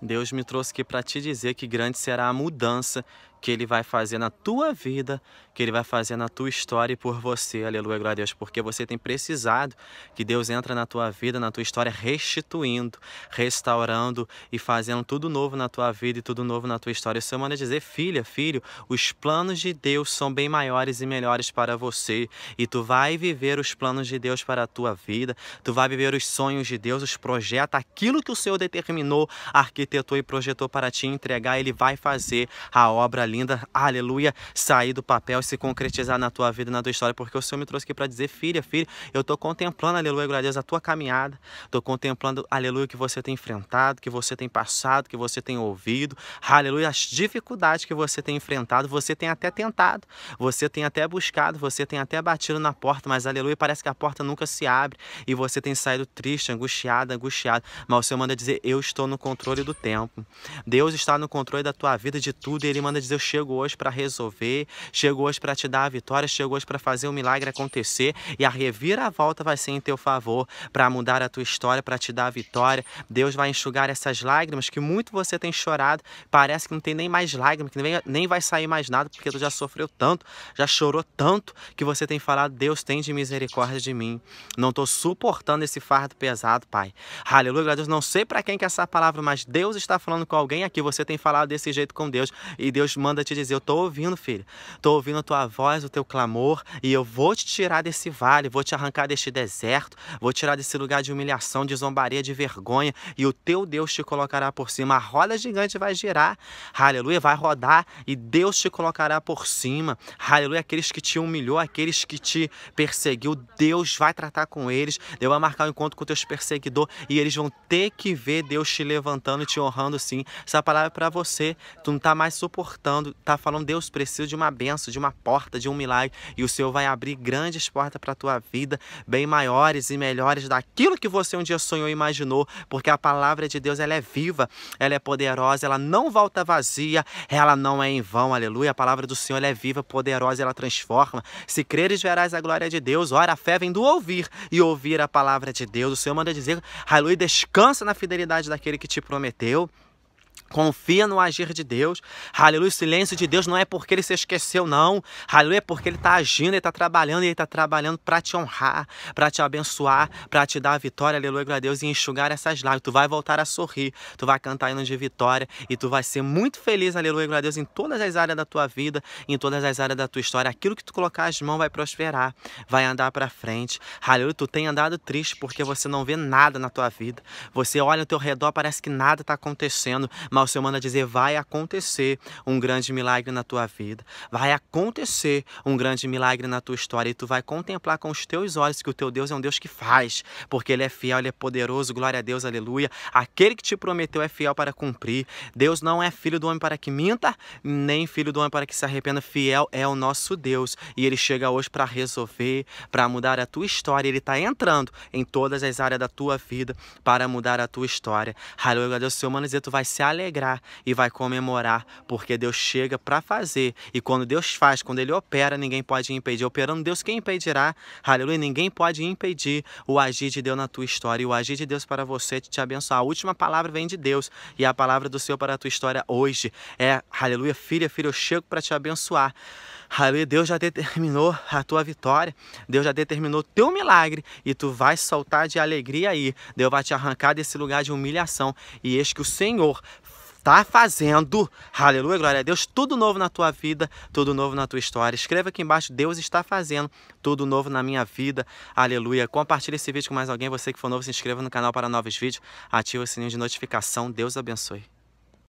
Deus me trouxe aqui para te dizer que grande será a mudança que Ele vai fazer na tua vida, que Ele vai fazer na tua história e por você. Aleluia, glória a Deus, porque você tem precisado que Deus entra na tua vida, na tua história, restituindo, restaurando e fazendo tudo novo na tua vida e tudo novo na tua história. Isso é uma dizer, filha, filho, os planos de Deus são bem maiores e melhores para você e tu vai viver os planos de Deus para a tua vida, tu vai viver os sonhos de Deus, os projetos, aquilo que o Senhor determinou, arquitetou e projetou para te entregar, Ele vai fazer a obra ali linda, aleluia, sair do papel e se concretizar na tua vida na tua história, porque o Senhor me trouxe aqui para dizer, filha, filho, eu estou contemplando, aleluia, glória a Deus, a tua caminhada, estou contemplando, aleluia, o que você tem enfrentado, que você tem passado, que você tem ouvido, aleluia, as dificuldades que você tem enfrentado, você tem até tentado, você tem até buscado, você tem até batido na porta, mas aleluia, parece que a porta nunca se abre e você tem saído triste, angustiado, angustiado, mas o Senhor manda dizer, eu estou no controle do tempo, Deus está no controle da tua vida, de tudo, e Ele manda dizer eu chego hoje para resolver, chego hoje para te dar a vitória, chego hoje para fazer o um milagre acontecer e a reviravolta vai ser em teu favor para mudar a tua história, para te dar a vitória. Deus vai enxugar essas lágrimas que muito você tem chorado, parece que não tem nem mais lágrimas, que nem vai sair mais nada porque tu já sofreu tanto, já chorou tanto que você tem falado: Deus tem de misericórdia de mim. Não estou suportando esse fardo pesado, Pai. Aleluia, Deus. Não sei para quem que é essa palavra, mas Deus está falando com alguém aqui. Você tem falado desse jeito com Deus e Deus manda te dizer: Eu estou ouvindo, filho. Estou ouvindo a tua voz, o teu clamor, e eu vou te tirar desse vale, vou te arrancar deste deserto, vou tirar desse lugar de humilhação, de zombaria, de vergonha, e o teu Deus te colocará por cima. A roda gigante vai girar, aleluia, vai rodar, e Deus te colocará por cima, aleluia. Aqueles que te humilhou, aqueles que te perseguiu, Deus vai tratar com eles, Deus vai marcar o um encontro com teus perseguidores, e eles vão ter que ver Deus te levantando e te honrando sim. Essa palavra é para você, tu não está mais suportando falando, tá falando, Deus precisa de uma benção, de uma porta, de um milagre, e o Senhor vai abrir grandes portas para a tua vida, bem maiores e melhores daquilo que você um dia sonhou e imaginou, porque a palavra de Deus ela é viva, ela é poderosa, ela não volta vazia, ela não é em vão, aleluia. A palavra do Senhor é viva, poderosa, ela transforma. Se creres, verás a glória de Deus. Ora, a fé vem do ouvir e ouvir a palavra de Deus. O Senhor manda dizer, aleluia, descansa na fidelidade daquele que te prometeu. Confia no agir de Deus. Aleluia. O silêncio de Deus não é porque ele se esqueceu, não. Aleluia. É porque ele está agindo, ele está trabalhando, ele está trabalhando para te honrar, para te abençoar, para te dar a vitória. Aleluia. Glória a Deus. E enxugar essas lágrimas. Tu vai voltar a sorrir. Tu vai cantar hino de vitória. E tu vai ser muito feliz. Aleluia. Glória a Deus. Em todas as áreas da tua vida, em todas as áreas da tua história. Aquilo que tu colocar as mãos vai prosperar. Vai andar para frente. Aleluia. Tu tem andado triste porque você não vê nada na tua vida. Você olha ao teu redor, parece que nada está acontecendo mas o Senhor manda dizer: vai acontecer um grande milagre na tua vida, vai acontecer um grande milagre na tua história, e tu vai contemplar com os teus olhos que o teu Deus é um Deus que faz, porque Ele é fiel, Ele é poderoso, glória a Deus, aleluia. Aquele que te prometeu é fiel para cumprir. Deus não é filho do homem para que minta, nem filho do homem para que se arrependa. Fiel é o nosso Deus, e Ele chega hoje para resolver, para mudar a tua história. Ele está entrando em todas as áreas da tua vida para mudar a tua história. Aleluia, Deus, Senhor, mano, dizer, tu vai se alegrar alegrar e vai comemorar, porque Deus chega para fazer. E quando Deus faz, quando Ele opera, ninguém pode impedir. Operando Deus, quem impedirá? Aleluia, ninguém pode impedir o agir de Deus na tua história e o agir de Deus para você te abençoar. A última palavra vem de Deus e a palavra do Senhor para a tua história hoje é: Aleluia, filha, filho, eu chego para te abençoar. Aleluia, Deus já determinou a tua vitória, Deus já determinou o teu milagre e tu vai soltar de alegria aí. Deus vai te arrancar desse lugar de humilhação e eis que o Senhor está fazendo, aleluia, glória a Deus, tudo novo na tua vida, tudo novo na tua história. Escreva aqui embaixo, Deus está fazendo tudo novo na minha vida, aleluia. Compartilhe esse vídeo com mais alguém, você que for novo, se inscreva no canal para novos vídeos, ativa o sininho de notificação, Deus abençoe.